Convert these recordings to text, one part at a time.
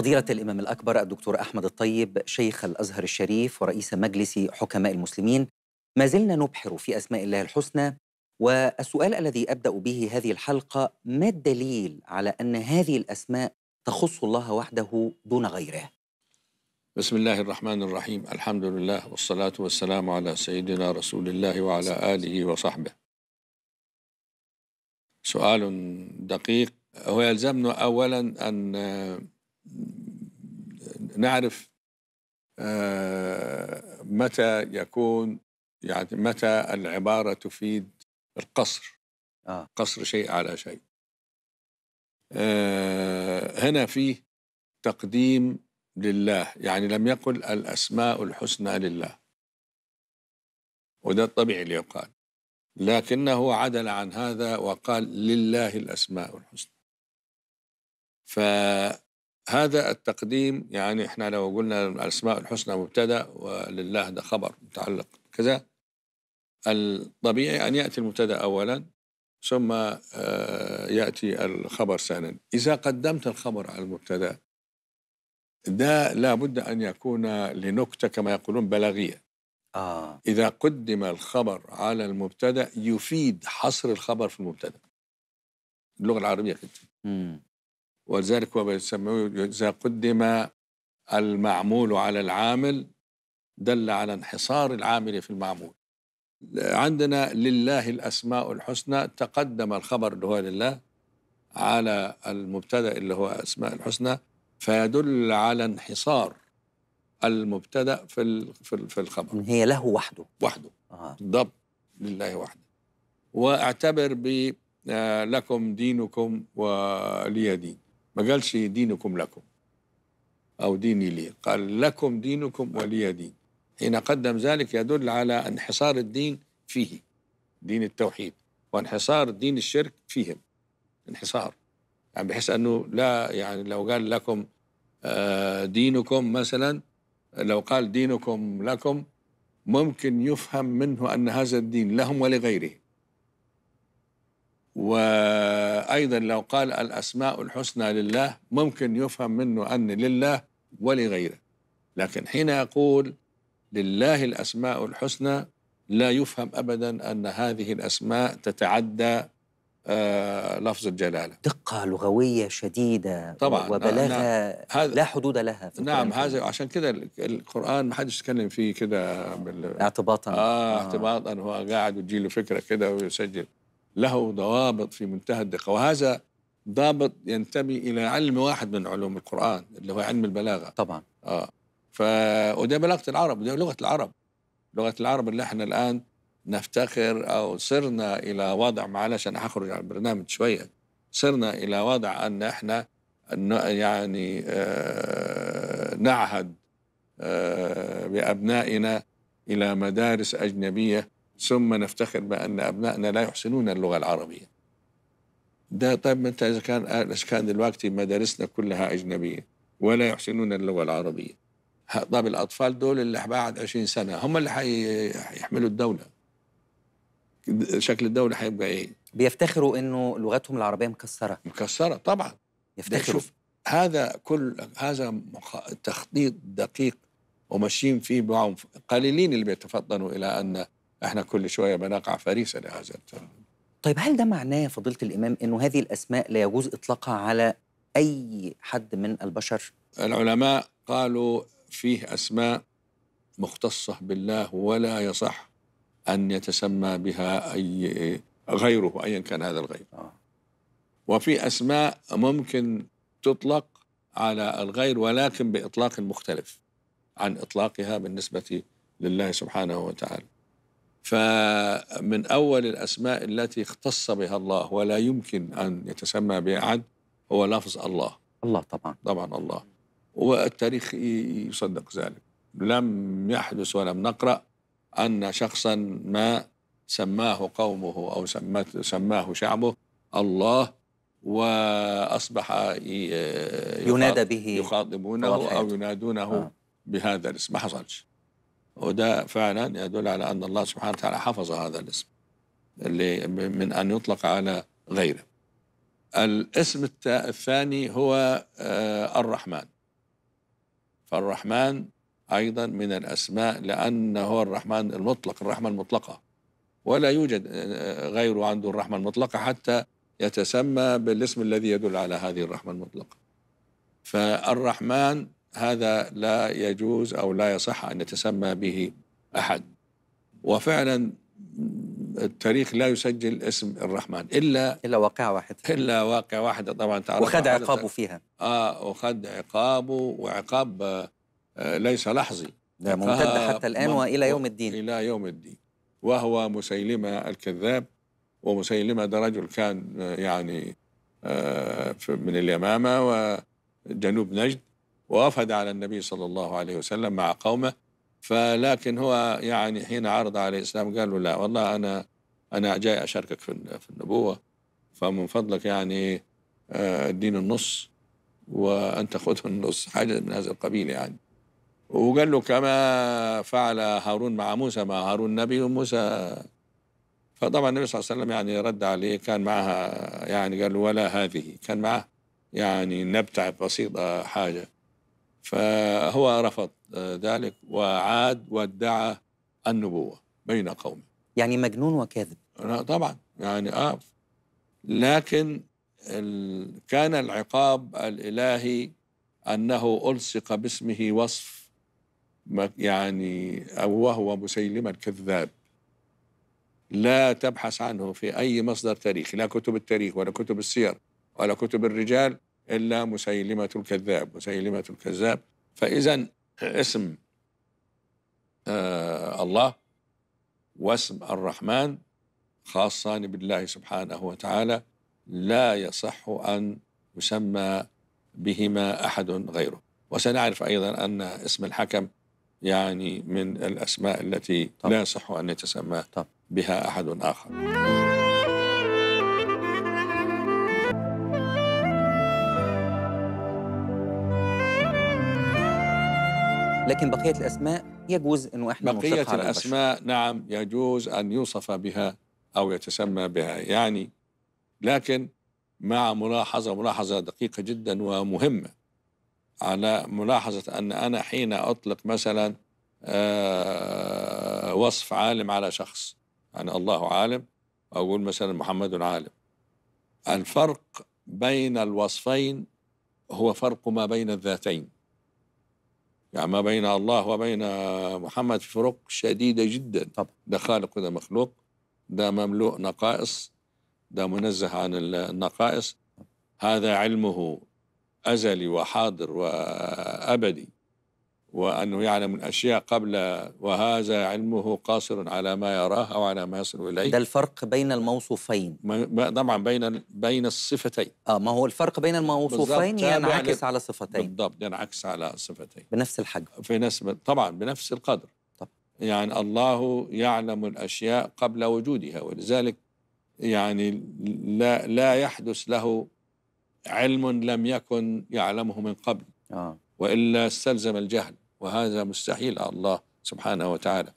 فضيلة الإمام الأكبر الدكتور أحمد الطيب شيخ الأزهر الشريف ورئيس مجلس حكماء المسلمين ما زلنا نبحر في أسماء الله الحسنى والسؤال الذي أبدأ به هذه الحلقة ما الدليل على أن هذه الأسماء تخص الله وحده دون غيره بسم الله الرحمن الرحيم الحمد لله والصلاة والسلام على سيدنا رسول الله وعلى آله وصحبه سؤال دقيق هو يلزمنا أولا أن نعرف آه، متى يكون يعني متى العبارة تفيد القصر آه. قصر شيء على شيء آه، هنا فيه تقديم لله يعني لم يقل الأسماء الحسنى لله وده الطبيعي اللي يقال لكنه عدل عن هذا وقال لله الأسماء الحسنى هذا التقديم يعني احنا لو قلنا الاسماء الحسنى مبتدا ولله ده خبر متعلق كذا الطبيعي ان ياتي المبتدا اولا ثم آه، ياتي الخبر ثانيا اذا قدمت الخبر على المبتدا ده لابد ان يكون لنكته كما يقولون بلاغيه آه. اذا قدم الخبر على المبتدا يفيد حصر الخبر في المبتدا اللغه العربيه كده ولذلك هو بيسموه إذا قدم المعمول على العامل دل على انحصار العامل في المعمول عندنا لله الأسماء الحسنى تقدم الخبر اللي هو لله على المبتدأ اللي هو أسماء الحسنى فيدل على انحصار المبتدأ في في الخبر هي له وحده وحده آه. لله وحده واعتبر ب آه، لكم دينكم ولي دين ما قالش دينكم لكم أو ديني لي قال لكم دينكم ولي دين حين قدم ذلك يدل على انحصار الدين فيه دين التوحيد وانحصار دين الشرك فيهم انحصار يعني بحيث أنه لا يعني لو قال لكم آه، دينكم مثلا لو قال دينكم لكم ممكن يفهم منه أن هذا الدين لهم ولغيره وأيضا لو قال الأسماء الحسنى لله ممكن يفهم منه أن لله ولغيره لكن حين يقول لله الأسماء الحسنى لا يفهم أبدا أن هذه الأسماء تتعدى آه لفظ الجلاله دقه لغويه شديده طبعا وبلاغه نعم. نعم. لا حدود لها في نعم هذا عشان كده القران ما حدش يتكلم فيه كده بال... اعتباطا اه, آه. اعتباطا هو قاعد وتجي له فكره كده ويسجل له ضوابط في منتهى الدقة وهذا ضابط ينتمي إلى علم واحد من علوم القرآن اللي هو علم البلاغة طبعا آه ف... وده بلاغة العرب وده لغة العرب لغة العرب اللي احنا الآن نفتخر أو صرنا إلى وضع معلش أنا هخرج عن البرنامج شوية صرنا إلى وضع أن احنا يعني آه نعهد آه بأبنائنا إلى مدارس أجنبية ثم نفتخر بأن أبنائنا لا يحسنون اللغة العربية ده طيب انت اذا كان آه، اذا كان دلوقتي مدارسنا كلها اجنبيه ولا يحسنون اللغه العربيه طب الاطفال دول اللي بعد 20 سنه هم اللي حيحملوا الدوله شكل الدوله هيبقى ايه؟ بيفتخروا انه لغتهم العربيه مكسره مكسره طبعا يفتخروا شوف هذا كل هذا تخطيط دقيق وماشيين فيه معهم قليلين اللي بيتفطنوا الى ان احنا كل شويه بنقع فريسه لهذا التهم طيب هل ده معناه يا فضيله الامام انه هذه الاسماء لا يجوز اطلاقها على اي حد من البشر العلماء قالوا فيه اسماء مختصه بالله ولا يصح ان يتسمى بها اي غيره ايا كان هذا الغير آه. وفي اسماء ممكن تطلق على الغير ولكن باطلاق مختلف عن اطلاقها بالنسبه لله سبحانه وتعالى فمن أول الأسماء التي اختص بها الله ولا يمكن أن يتسمى بها أحد هو لفظ الله الله طبعا طبعا الله والتاريخ يصدق ذلك لم يحدث ولم نقرأ أن شخصا ما سماه قومه أو سماه شعبه الله وأصبح ينادى به يخاطبونه أو ينادونه آه. بهذا الاسم ما حصلش وده فعلا يدل على أن الله سبحانه وتعالى حفظ هذا الاسم اللي من أن يطلق على غيره الاسم الثاني هو آه، الرحمن فالرحمن أيضا من الأسماء لأنه هو الرحمن المطلق الرحمة المطلقة ولا يوجد آه، آه، غيره عنده الرحمة المطلقة حتى يتسمى بالاسم الذي يدل على هذه الرحمة المطلقة فالرحمن هذا لا يجوز او لا يصح ان يتسمى به احد وفعلا التاريخ لا يسجل اسم الرحمن الا الا واقعه واحده الا واقعه واحده طبعا تعرف وخد عقابه فيها اه وخد عقابه وعقاب آه ليس لحظي ده ممتد آه، حتى الان والى يوم الدين الى يوم الدين وهو مسيلمه الكذاب ومسيلمه ده رجل كان آه، يعني آه من اليمامه وجنوب نجد ووفد على النبي صلى الله عليه وسلم مع قومه فلكن هو يعني حين عرض عليه الإسلام قال له لا والله أنا أنا جاي أشاركك في في النبوة فمن فضلك يعني اديني آه، النص وأنت خذ النص حاجة من هذا القبيل يعني وقال له كما فعل هارون مع موسى مع هارون نبي وموسى فطبعا النبي صلى الله عليه وسلم يعني رد عليه كان معها يعني قال له ولا هذه كان معه يعني نبتة بسيطة حاجة فهو رفض آه، ذلك وعاد وادعى النبوة بين قومه يعني مجنون وكاذب طبعا يعني آه لكن كان العقاب الإلهي أنه ألصق باسمه وصف يعني أو وهو مسيلمة الكذاب لا تبحث عنه في أي مصدر تاريخي لا كتب التاريخ ولا كتب السير ولا كتب الرجال إلا مسيلمة الكذاب مسيلمة الكذاب فإذا اسم آه الله واسم الرحمن خاصان بالله سبحانه وتعالى لا يصح أن يسمى بهما أحد غيره وسنعرف أيضا أن اسم الحكم يعني من الأسماء التي طب. لا يصح أن يتسمى طب. بها أحد آخر لكن بقية الأسماء يجوز أنه إحنا بقية الأسماء نعم يجوز أن يوصف بها أو يتسمى بها يعني لكن مع ملاحظة ملاحظة دقيقة جدا ومهمة على ملاحظة أن أنا حين أطلق مثلا آه وصف عالم على شخص يعني الله عالم أقول مثلا محمد عالم الفرق بين الوصفين هو فرق ما بين الذاتين يعني ما بين الله وبين محمد فروق شديدة جدا طبعا. ده خالق وده مخلوق ده مملوء نقائص ده منزه عن النقائص هذا علمه أزلي وحاضر وأبدي وأنه يعلم الأشياء قبل وهذا علمه قاصر على ما يراه أو على ما يصل إليه ده الفرق بين الموصوفين طبعا بين بين الصفتين اه ما هو الفرق بين الموصوفين ينعكس على صفتين بالضبط ينعكس على صفتين بنفس الحجم في نفس طبعا بنفس القدر طب. يعني الله يعلم الأشياء قبل وجودها ولذلك يعني لا لا يحدث له علم لم يكن يعلمه من قبل آه. والا استلزم الجهل وهذا مستحيل على الله سبحانه وتعالى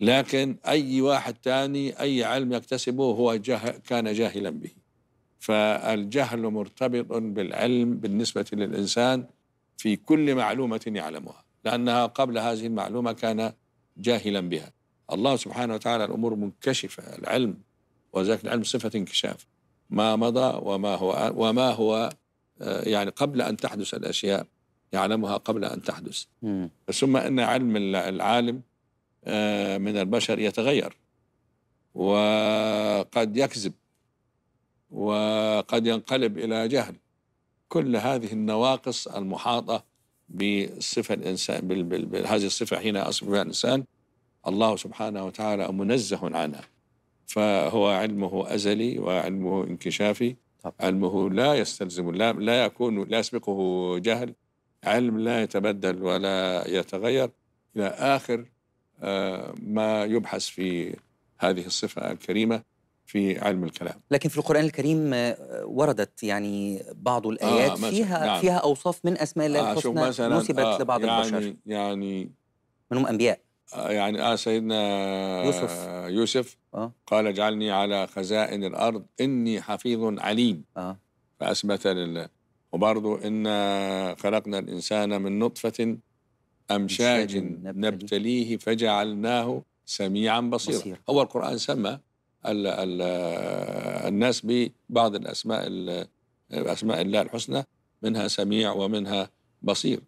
لكن أي واحد تاني أي علم يكتسبه هو جه كان جاهلا به فالجهل مرتبط بالعلم بالنسبة للإنسان في كل معلومة يعلمها لأنها قبل هذه المعلومة كان جاهلا بها الله سبحانه وتعالى الأمور منكشفة العلم وذلك العلم صفة انكشاف ما مضى وما هو وما هو آه، يعني قبل أن تحدث الأشياء يعلمها قبل أن تحدث مم. ثم أن علم العالم آه، من البشر يتغير وقد يكذب وقد ينقلب إلى جهل كل هذه النواقص المحاطة بصفة الإنسان بهذه الصفة حين أصف بها الإنسان الله سبحانه وتعالى منزه عنها فهو علمه أزلي وعلمه انكشافي علمه لا يستلزم لا, لا يكون لا يسبقه جهل علم لا يتبدل ولا يتغير إلى آخر آه، ما يبحث في هذه الصفة الكريمة في علم الكلام لكن في القرآن الكريم آه، وردت يعني بعض الآيات آه فيها نعم. فيها أوصاف من أسماء الله آه، الحسنى آه نسبت آه لبعض يعني البشر يعني منهم أنبياء آه يعني آه سيدنا يوسف يوسف آه. قال اجعلني على خزائن الأرض إني حفيظ عليم آه. فأثبت لله وبرضه إنا خلقنا الإنسان من نطفة أمشاج نبتليه فجعلناه سميعا بصيرا هو القرآن سمى الـ الـ الناس ببعض الأسماء أسماء الله الحسنى منها سميع ومنها بصير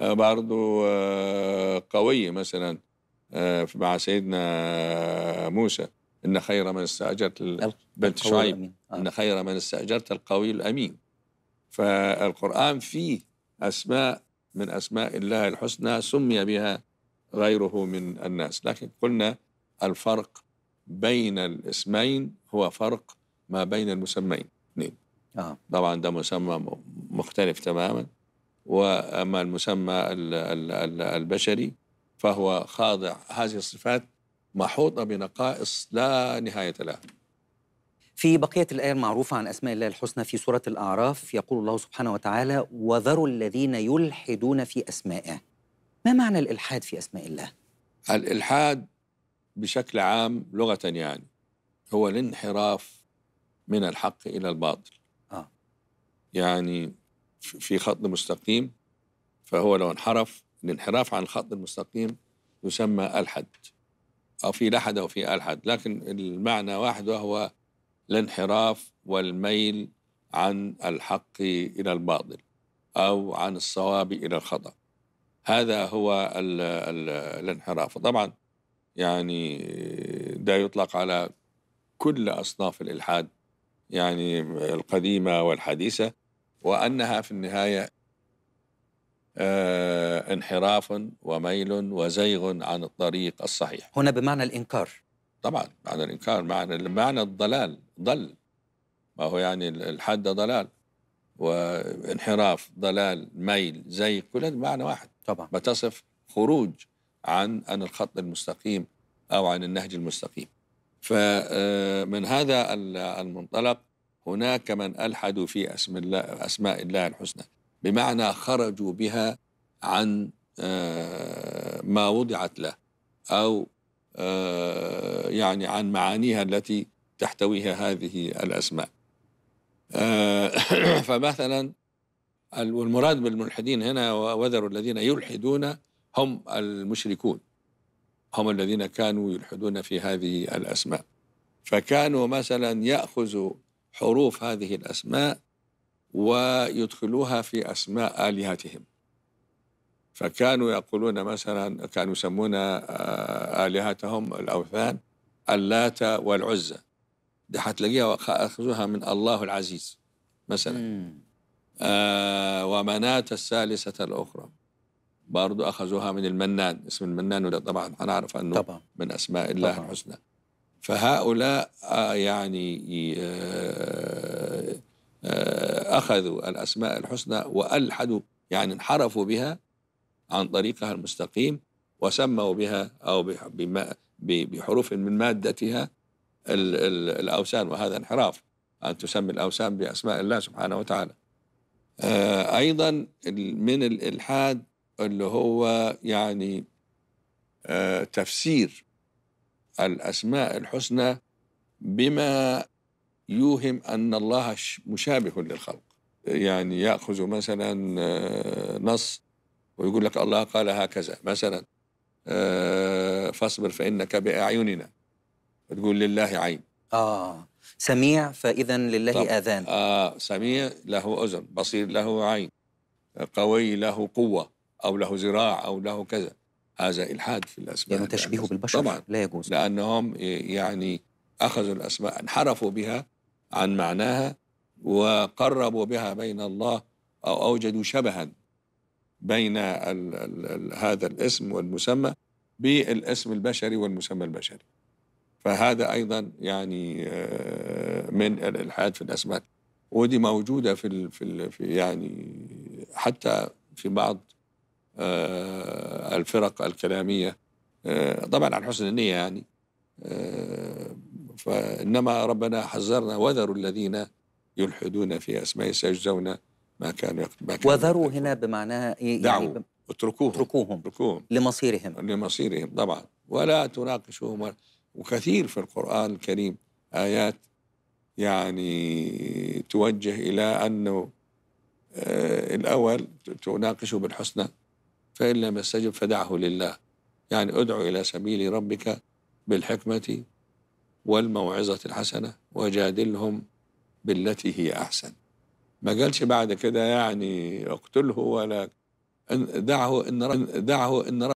برضو آه، قوي مثلا آه، مع سيدنا موسى إن خير من استأجرت بنت شعيب آه. إن خير من استأجرت القوي الأمين فالقرآن فيه أسماء من أسماء الله الحسنى سمي بها غيره من الناس لكن قلنا الفرق بين الاسمين هو فرق ما بين المسمين اثنين آه. طبعا ده مسمى مختلف تماما واما المسمى البشري فهو خاضع هذه الصفات محوطه بنقائص لا نهايه لها في بقية الآية المعروفة عن أسماء الله الحسنى في سورة الأعراف يقول الله سبحانه وتعالى وذروا الذين يلحدون في أسمائه ما معنى الإلحاد في أسماء الله؟ الإلحاد بشكل عام لغة يعني هو الانحراف من الحق إلى الباطل آه. يعني في خط مستقيم فهو لو انحرف الانحراف عن الخط المستقيم يسمى ألحد أو في لحد أو في ألحد لكن المعنى واحد وهو الانحراف والميل عن الحق إلى الباطل أو عن الصواب إلى الخطأ هذا هو الـ الـ الانحراف طبعا يعني ده يطلق على كل أصناف الإلحاد يعني القديمة والحديثة وأنها في النهاية آه انحراف وميل وزيغ عن الطريق الصحيح هنا بمعنى الإنكار طبعا معنى الإنكار معنى معنى الضلال ضل ما هو يعني الحد ضلال وانحراف ضلال ميل زي كل هذا معنى واحد طبعا بتصف خروج عن عن الخط المستقيم او عن النهج المستقيم فمن آه، هذا المنطلق هناك من الحدوا في اسم الله اسماء الله الحسنى بمعنى خرجوا بها عن آه، ما وضعت له او آه، يعني عن معانيها التي تحتويها هذه الأسماء آه، فمثلا والمراد بالملحدين هنا وذروا الذين يلحدون هم المشركون هم الذين كانوا يلحدون في هذه الأسماء فكانوا مثلا يأخذوا حروف هذه الأسماء ويدخلوها في أسماء آلهتهم فكانوا يقولون مثلا كانوا يسمون آه، آلهتهم الأوثان اللات والعزى دي هتلاقيها واخذوها من الله العزيز مثلا آه ومناة الثالثة الأخرى برضو أخذوها من المنان اسم المنان وده طبعا هنعرف أنه طبعا. من أسماء الله طبعا. الحسنى فهؤلاء آه يعني آه آه أخذوا الأسماء الحسنى وألحدوا يعني انحرفوا بها عن طريقها المستقيم وسموا بها أو بحروف من مادتها الأوسان الأوثان وهذا انحراف أن تسمي الأوثان بأسماء الله سبحانه وتعالى آه، أيضا من الإلحاد اللي هو يعني آه، تفسير الأسماء الحسنى بما يوهم أن الله مشابه للخلق يعني يأخذ مثلا آه، نص ويقول لك الله قال هكذا مثلا فاصبر فإنك بأعيننا بتقول لله عين اه سميع فاذا لله طب. اذان اه سميع له اذن بصير له عين قوي له قوه او له ذراع او له كذا هذا الحاد في الاسماء يعني تشبيهه بالبشر طبعا لا يجوز لانهم يعني اخذوا الاسماء انحرفوا بها عن معناها وقربوا بها بين الله او اوجدوا شبها بين الـ الـ هذا الاسم والمسمى بالاسم البشري والمسمى البشري فهذا ايضا يعني آه، من الالحاد في الاسماء ودي موجوده في في, في يعني حتى في بعض آه، الفرق الكلاميه آه، طبعا عن حسن النيه يعني فانما ربنا حذرنا وذروا الذين يلحدون في اسماء سيجزون ما كانوا يقدمون وذروا هنا بمعناها ايه يعني دعوا يعني اتركوهم اتركوهم لمصيرهم لمصيرهم طبعا ولا تناقشوهم وكثير في القرآن الكريم آيات يعني توجه إلى أنه آه، الأول تناقشه بالحسنى فإن لم يستجب فدعه لله يعني ادعو إلى سبيل ربك بالحكمة والموعظة الحسنة وجادلهم بالتي هي أحسن ما قالش بعد كده يعني اقتله ولا دعه إن دعه إن